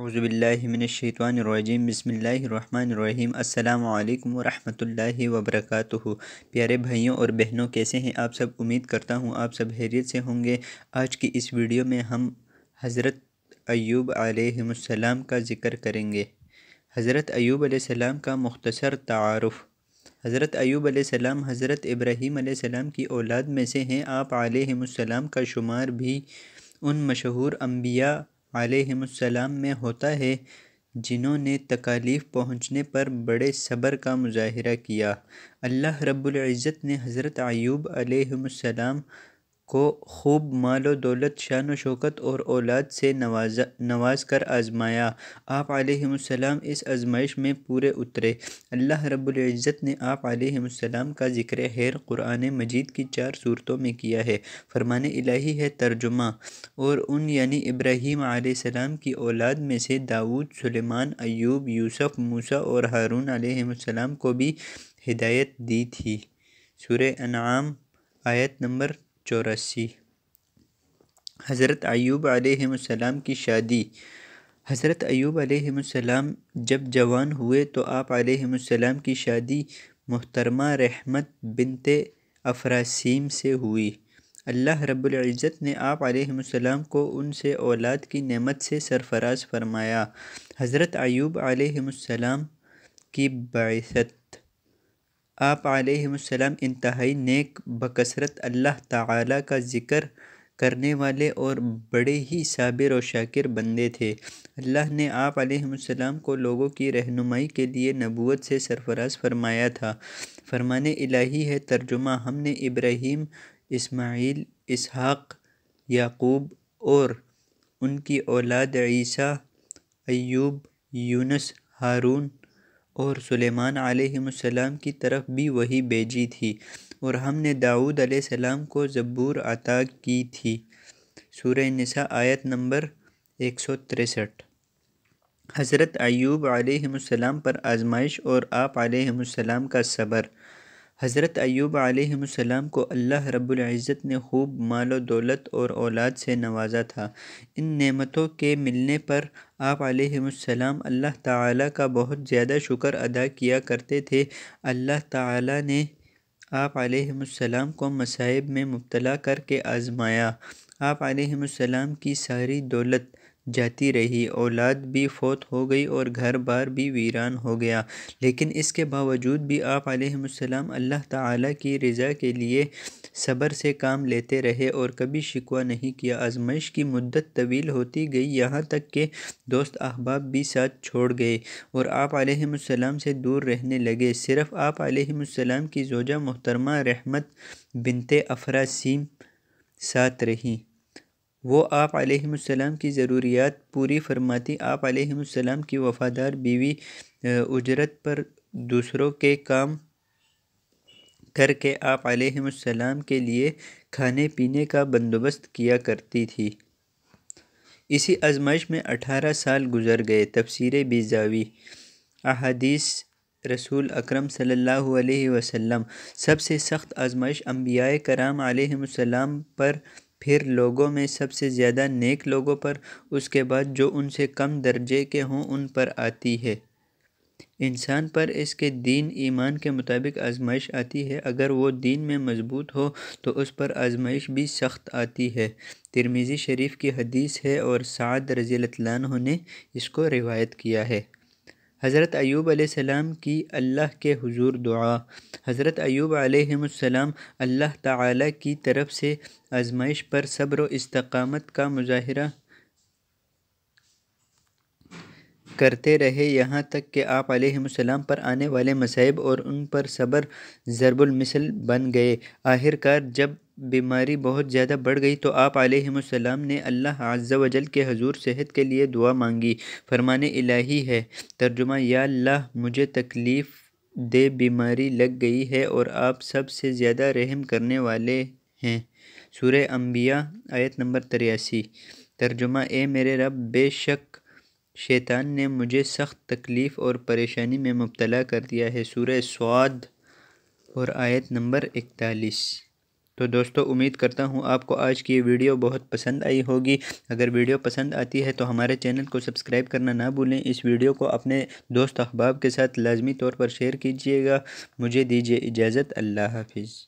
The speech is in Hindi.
अज़बिल्लिमिनशैतवानरजीम बसमीम अल्लाम वरहमतुल्लाहि वर्क प्यारे भाइयों और बहनों कैसे हैं आप सब उम्मीद करता हूँ आप सब हैरियत से होंगे आज की इस वीडियो में हम हज़रत अयूब आसमाम का ज़िक्र करेंगे हज़रत अयूब आसमाम का मुख्तर तारफ़ हज़रत अयूब आसमाम हज़रत इब्राहीम की औलाद में से हैं आप आसमाम का शुमार भी उन मशहूर अम्बिया अलैहिस्सलाम में होता है जिन्होंने तकालीफ़ पहुँचने पर बड़े सब्र का मुजाहिरा किया अल्लाह रब्बुल इज़्ज़त ने हज़रत अय्यूब अलैहिस्सलाम को खूब मालो दौलत शान व शौकत और औलाद से नवाजा नवाज कर आजमाया आप आलम इस आजमाइश में पूरे उतरे अल्लाह रब्बुल इज़्ज़त ने आप आलम का ज़िक्र हैर कुरान मजीद की चार सूरतों में किया है फरमान इलाही है तर्जुमा और उन यानी इब्राहीम आलम की औलाद में से दाऊद सलेमान अयूब यूसुफ मूसा और हारून आलम को भी हिदायत दी थी सुर अनाम आयत नंबर चौरासी हज़रत अयूब आसमाम की शादी हज़रत अयूब आसमाम जब जवान हुए तो आप आसमाम की शादी मोहतरमा रहमत बिनते अफरासीम से हुई अल्लाह रब्ज़त ने आप आसमाम को उनसे औलाद की नमत से सरफराज फरमाया हज़रत अयूब आसमाम की बायसत आप आलम इंतहाई नेक बकसरत अल्लाह ताला का ज़िक्र करने वाले और बड़े ही साबिर और शाकिर बंदे थे अल्लाह ने आप आलम को लोगों की रहनुमाई के लिए नबूत से सरफराज फरमाया था फरमान इलाही है तर्जुमा हमने इब्राहीम इस्माइल इसहाक़ याकूब और उनकी औलाद ईसा अयूब यूनस हारून और सुलेमान सलेमान की तरफ भी वही भेजी थी और हमने दाऊद सलाम को ज़बूर अता की थी सूरह निसा आयत नंबर एक सौ तिरसठ हज़रत अयूब आलम पर आजमाइश और आप आलम का सबर हज़रत अयूब आलम को अल्लाह रब्बुल ने खूब माल दौलत और औलाद से नवाजा था इन नेमतों के मिलने पर आप आलम अल्लाह ताला का बहुत ज़्यादा शुक्र अदा किया करते थे अल्लाह ताला ने आप अलैहिस्सलाम को मसाइब में मुब्तला करके आज़माया आप आलम की सारी दौलत जाती रही औलाद भी फोत हो गई और घर बार भी वीरान हो गया लेकिन इसके बावजूद भी आप अलैहिस्सलाम अल्लाह ताला की रज़ा के लिए सब्र से काम लेते रहे और कभी शिकवा नहीं किया आजमाइश की मुद्दत तवील होती गई यहाँ तक के दोस्त अहबाब भी साथ छोड़ गए और आप अलैहिस्सलाम से दूर रहने लगे सिर्फ़ आप अलैहिस्सलाम की जोजा मोहतरमा रहमत बिनते अफरासीम साथ रहीं वो आप आसमाम की ज़रूरियात पूरी फरमाती आप आसमाम की वफ़ादार बीवी उजरत पर दूसरों के काम करके आप आसमाम के लिए खाने पीने का बंदोबस्त किया करती थी इसी आजमाइश में अठारह साल गुजर गए तफसर बिजावी अहदीस रसूल अकरम सल्लल्लाहु अलैहि वसल्लम सबसे सख्त आजमाइश अम्बिया कराम पर फिर लोगों में सबसे ज़्यादा नेक लोगों पर उसके बाद जो उनसे कम दर्जे के हों उन पर आती है इंसान पर इसके दीन ईमान के मुताबिक आजमाइश आती है अगर वो दीन में मजबूत हो तो उस पर आजमाइश भी सख्त आती है तिरमीज़ी शरीफ की हदीस है और साद रजीलतलान ने इसको रिवायत किया है हज़रत अयूब आसमाम की अल्लाह के हुजूर दुआ हज़रत अयूब आसमाम अल्लाह ताला की तरफ से आजमाइश पर सब्र इस्तकामत का मुजाहरा करते रहे यहाँ तक कि आप अलैहिस्सलाम पर आने वाले मसाइब और उन पर सब्र ज़रबुलमिसल बन गए आखिरकार जब बीमारी बहुत ज़्यादा बढ़ गई तो आप आलम ने अल्लाह आज़ा वजल के हजूर सेहत के लिए दुआ मांगी फरमाने इलाही है तर्जुमा या मुझे तकलीफ़ दे बीमारी लग गई है और आप सबसे ज़्यादा रहम करने वाले हैं सुर अम्बिया आयत नंबर तिरयासी तर्जुमा ए मेरे रब बेशक शैतान ने मुझे सख्त तकलीफ़ और परेशानी में मुबला कर दिया है सूरह स्वाद और आयत नंबर इकतालीस तो दोस्तों उम्मीद करता हूँ आपको आज की वीडियो बहुत पसंद आई होगी अगर वीडियो पसंद आती है तो हमारे चैनल को सब्सक्राइब करना ना भूलें इस वीडियो को अपने दोस्त अहबाब के साथ लाजमी तौर पर शेयर कीजिएगा मुझे दीजिए इजाज़त अल्लाह हाफिज़